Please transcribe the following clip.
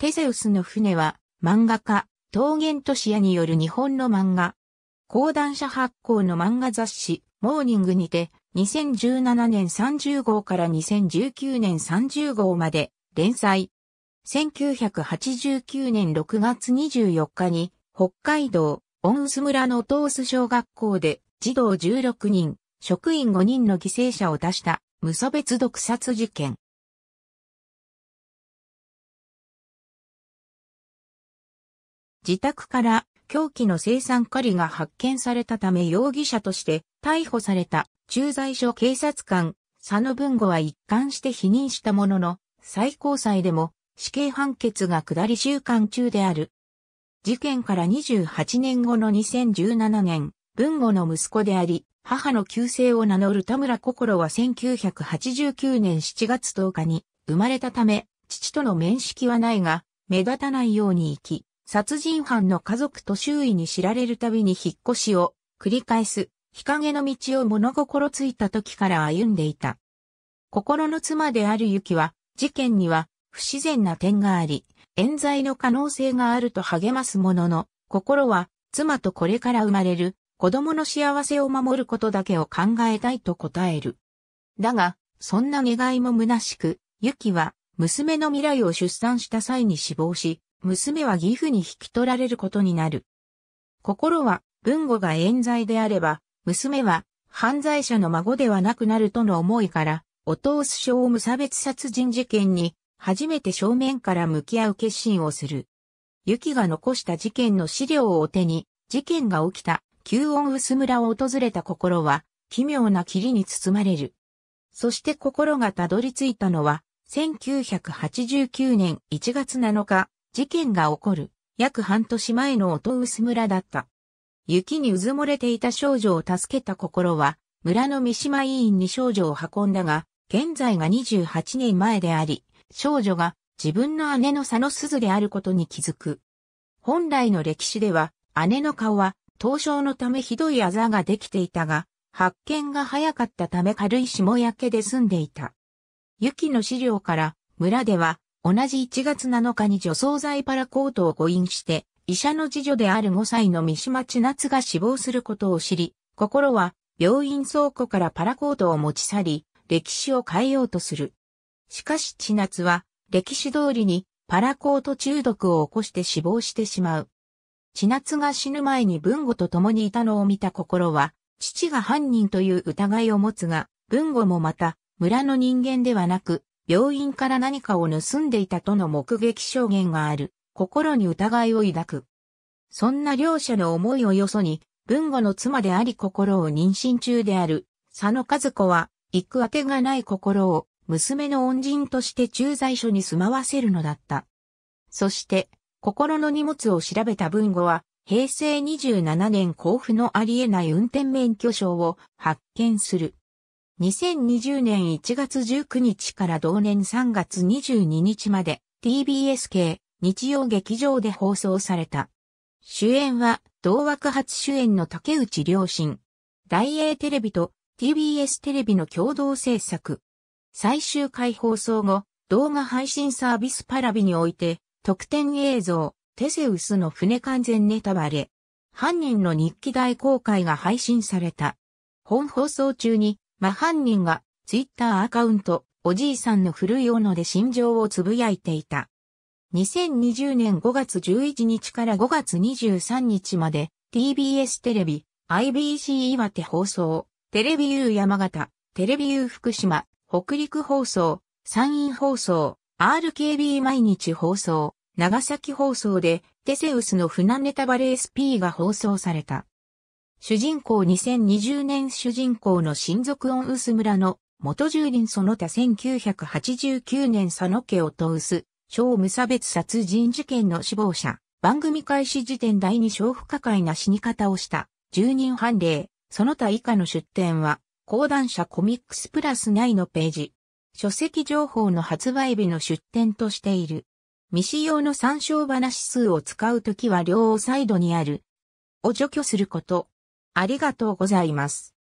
テセウスの船は漫画家、桃源都市屋による日本の漫画。講談社発行の漫画雑誌、モーニングにて、2017年30号から2019年30号まで連載。1989年6月24日に、北海道、温ス村の東ス小学校で、児童16人、職員5人の犠牲者を出した、無差別毒殺事件。自宅から凶器の生産狩りが発見されたため容疑者として逮捕された駐在所警察官佐野文吾は一貫して否認したものの最高裁でも死刑判決が下り週間中である。事件から28年後の2017年、文吾の息子であり、母の旧姓を名乗る田村心は1989年7月10日に生まれたため、父との面識はないが、目立たないように生き、殺人犯の家族と周囲に知られるたびに引っ越しを繰り返す日陰の道を物心ついた時から歩んでいた。心の妻であるゆきは事件には不自然な点があり、冤罪の可能性があると励ますものの、心は妻とこれから生まれる子供の幸せを守ることだけを考えたいと答える。だが、そんな願いも虚しく、ユキは娘の未来を出産した際に死亡し、娘は義父に引き取られることになる。心は、文語が冤罪であれば、娘は、犯罪者の孫ではなくなるとの思いから、お通す小無差別殺人事件に、初めて正面から向き合う決心をする。雪が残した事件の資料を手に、事件が起きた、旧音薄村を訪れた心は、奇妙な霧に包まれる。そして心がたどり着いたのは、1989年1月7日、事件が起こる約半年前の音薄村だった。雪にうずもれていた少女を助けた心は、村の三島委員に少女を運んだが、現在が28年前であり、少女が自分の姉の佐野鈴であることに気づく。本来の歴史では、姉の顔は、凍傷のためひどいあざができていたが、発見が早かったため軽い霜焼けで済んでいた。雪の資料から、村では、同じ1月7日に除草剤パラコートを誤飲して、医者の次女である5歳の三島千夏が死亡することを知り、心は病院倉庫からパラコートを持ち去り、歴史を変えようとする。しかし千夏は、歴史通りにパラコート中毒を起こして死亡してしまう。千夏が死ぬ前に文吾と共にいたのを見た心は、父が犯人という疑いを持つが、文吾もまた、村の人間ではなく、病院から何かを盗んでいたとの目撃証言がある、心に疑いを抱く。そんな両者の思いをよそに、文吾の妻であり心を妊娠中である、佐野和子は、行くあてがない心を、娘の恩人として駐在所に住まわせるのだった。そして、心の荷物を調べた文吾は、平成27年交付のありえない運転免許証を発見する。2020年1月19日から同年3月22日まで TBS 系日曜劇場で放送された。主演は同枠初主演の竹内良心。大英テレビと TBS テレビの共同制作。最終回放送後、動画配信サービスパラビにおいて、特典映像、テセウスの船完全ネタバレ。犯人の日記大公開が配信された。本放送中に真犯人がツイッターアカウント、おじいさんの古い斧で心情をつぶやいていた。2020年5月11日から5月23日まで TBS テレビ、IBC 岩手放送、テレビ U 山形、テレビ U 福島、北陸放送、山陰放送、RKB 毎日放送、長崎放送でテセウスの船ネタバレ SP が放送された。主人公2020年主人公の親族オンウス村の元住人その他1989年佐野家を通す小無差別殺人事件の死亡者、番組開始時点第2小不可解な死に方をした住人判例、その他以下の出典は、講談社コミックスプラス内のページ。書籍情報の発売日の出典としている。未使用の参照話数を使うときは両サイドにある。を除去すること。ありがとうございます。